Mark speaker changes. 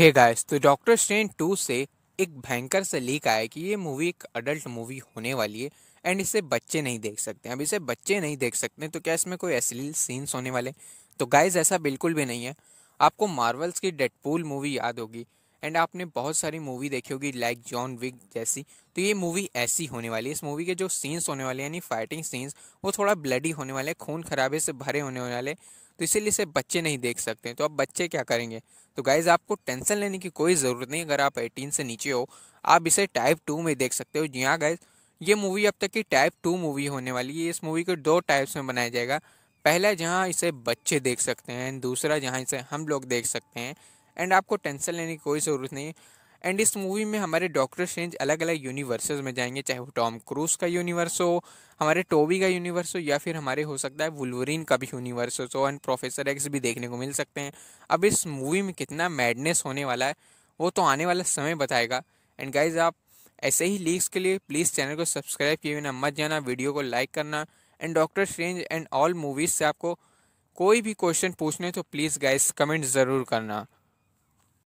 Speaker 1: हे guys तो Doctor Strange two से एक भयंकर से लीक आया कि ये मूवी एक अडल्ट मूवी होने वाली है एंड इसे बच्चे नहीं देख सकते अब इसे बच्चे नहीं देख सकते तो क्या इसमें कोई अश्लील सीन्स होने वाले तो गाइज ऐसा बिल्कुल भी नहीं है आपको मार्वल्स की डेडपूल मूवी याद होगी एंड आपने बहुत सारी मूवी देखी होगी लाइक जॉन विक जैसी तो ये मूवी ऐसी होने वाली है इस मूवी के जो सीन्स होने वाले यानी फाइटिंग सीन्स वो थोड़ा ब्लडी होने वाले खून खराबे से भरे होने वाले तो इसीलिए इसे बच्चे नहीं देख सकते तो अब बच्चे क्या करेंगे तो गाइज आपको टेंशन लेने की कोई ज़रूरत नहीं अगर आप एटीन से नीचे हो आप इसे टाइप टू में देख सकते हो जी हाँ गाइज ये मूवी अब तक की टाइप टू मूवी होने वाली है इस मूवी को दो टाइप्स में बनाया जाएगा पहला जहाँ इसे बच्चे देख सकते हैं दूसरा जहाँ इसे हम लोग देख सकते हैं एंड आपको टेंशन लेने की कोई ज़रूरत नहीं एंड इस मूवी में हमारे डॉक्टर स्ट्रेंज अलग अलग यूनिवर्सेज में जाएंगे चाहे वो टॉम क्रूज का यूनिवर्स हो हमारे टोबी का यूनिवर्स हो या फिर हमारे हो सकता है वुलवरीन का भी यूनिवर्स हो एंड प्रोफेसर एक्स भी देखने को मिल सकते हैं अब इस मूवी में कितना मैडनेस होने वाला है वो तो आने वाला समय बताएगा एंड गाइज आप ऐसे ही लीक्स के लिए प्लीज़ चैनल को सब्सक्राइब किए बिना मत जाना वीडियो को लाइक करना and Doctor Strange and all movies से आपको कोई भी क्वेश्चन पूछने तो प्लीज़ गाइज कमेंट ज़रूर करना